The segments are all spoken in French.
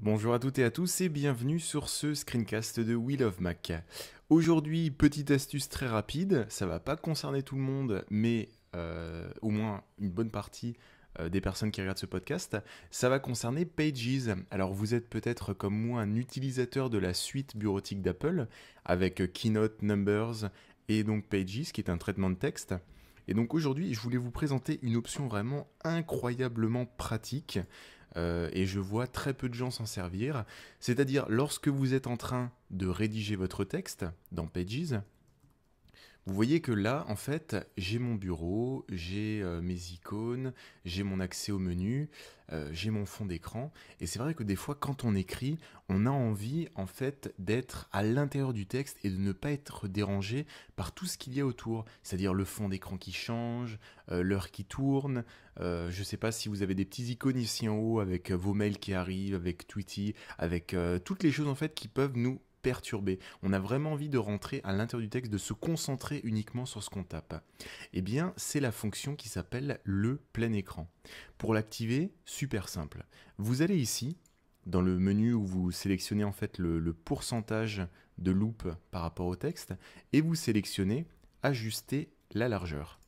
Bonjour à toutes et à tous et bienvenue sur ce screencast de Wheel of Mac. Aujourd'hui, petite astuce très rapide, ça va pas concerner tout le monde, mais euh, au moins une bonne partie euh, des personnes qui regardent ce podcast, ça va concerner Pages. Alors vous êtes peut-être comme moi un utilisateur de la suite bureautique d'Apple avec Keynote, Numbers et donc Pages qui est un traitement de texte. Et donc aujourd'hui, je voulais vous présenter une option vraiment incroyablement pratique euh, et je vois très peu de gens s'en servir. C'est-à-dire lorsque vous êtes en train de rédiger votre texte dans Pages, vous voyez que là, en fait, j'ai mon bureau, j'ai euh, mes icônes, j'ai mon accès au menu, euh, j'ai mon fond d'écran. Et c'est vrai que des fois, quand on écrit, on a envie, en fait, d'être à l'intérieur du texte et de ne pas être dérangé par tout ce qu'il y a autour. C'est-à-dire le fond d'écran qui change, euh, l'heure qui tourne. je ne sais pas si vous avez des petits icônes ici en haut avec vos mails qui arrivent, avec Tweety, avec toutes les choses, en fait, qui peuvent nous perturbé. On a vraiment envie de rentrer à l'intérieur du texte, de se concentrer uniquement sur ce qu'on tape. Eh bien, c'est la fonction qui s'appelle le plein écran. Pour l'activer, super simple. Vous allez ici, dans le menu où vous sélectionnez en fait le, pourcentage de loop par rapport au texte, et vous sélectionnez ajuster la largeur.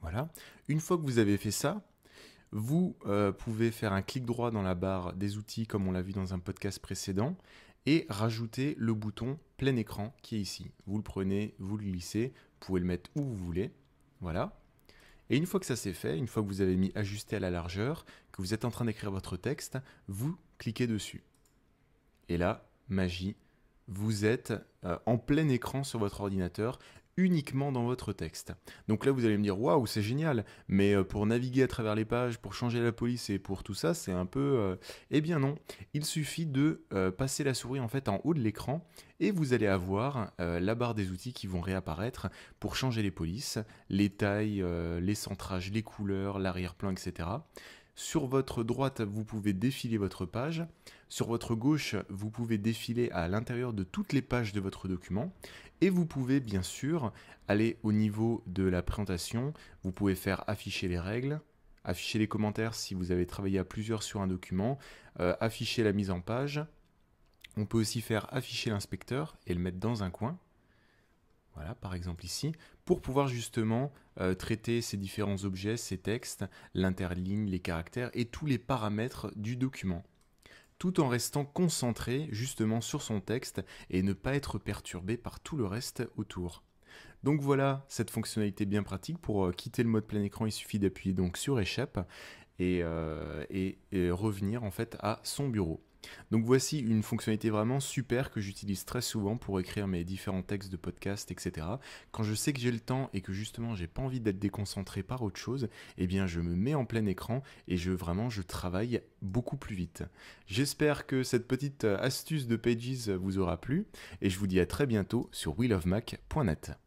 Voilà. Une fois que vous avez fait ça, vous euh, pouvez faire un clic droit dans la barre des outils comme on l'a vu dans un podcast précédent et rajouter le bouton plein écran qui est ici. Vous le prenez, vous le glissez, vous pouvez le mettre où vous voulez. Voilà. Et une fois que ça c'est fait, une fois que vous avez mis ajuster à la largeur, que vous êtes en train d'écrire votre texte, vous cliquez dessus. Et là, magie, vous êtes euh, en plein écran sur votre ordinateur uniquement dans votre texte. Donc là, vous allez me dire, waouh, c'est génial, mais euh, pour naviguer à travers les pages, pour changer la police et pour tout ça, c'est un peu... Euh, eh bien non, il suffit de euh, passer la souris en fait en haut de l'écran et vous allez avoir la barre des outils qui vont réapparaître pour changer les polices, les tailles, les centrages, les couleurs, l'arrière-plan, etc. Sur votre droite, vous pouvez défiler votre page. Sur votre gauche, vous pouvez défiler à l'intérieur de toutes les pages de votre document. Et vous pouvez bien sûr aller au niveau de la présentation. Vous pouvez faire afficher les règles, afficher les commentaires si vous avez travaillé à plusieurs sur un document, euh, afficher la mise en page. On peut aussi faire afficher l'inspecteur et le mettre dans un coin voilà, par exemple ici, pour pouvoir justement euh, traiter ces différents objets, ces textes, l'interligne, les caractères et tous les paramètres du document tout en restant concentré justement sur son texte et ne pas être perturbé par tout le reste autour. Donc voilà cette fonctionnalité bien pratique. Pour euh, quitter le mode plein écran, il suffit d'appuyer donc sur échappe et, euh, et revenir en fait à son bureau. Donc voici une fonctionnalité vraiment super que j'utilise très souvent pour écrire mes différents textes de podcast, etc. Quand je sais que j'ai le temps et que justement j'ai pas envie d'être déconcentré par autre chose, eh bien je me mets en plein écran et je vraiment je travaille beaucoup plus vite. J'espère que cette petite euh, astuce de Pages vous aura plu et je vous dis à très bientôt sur willofmac.net.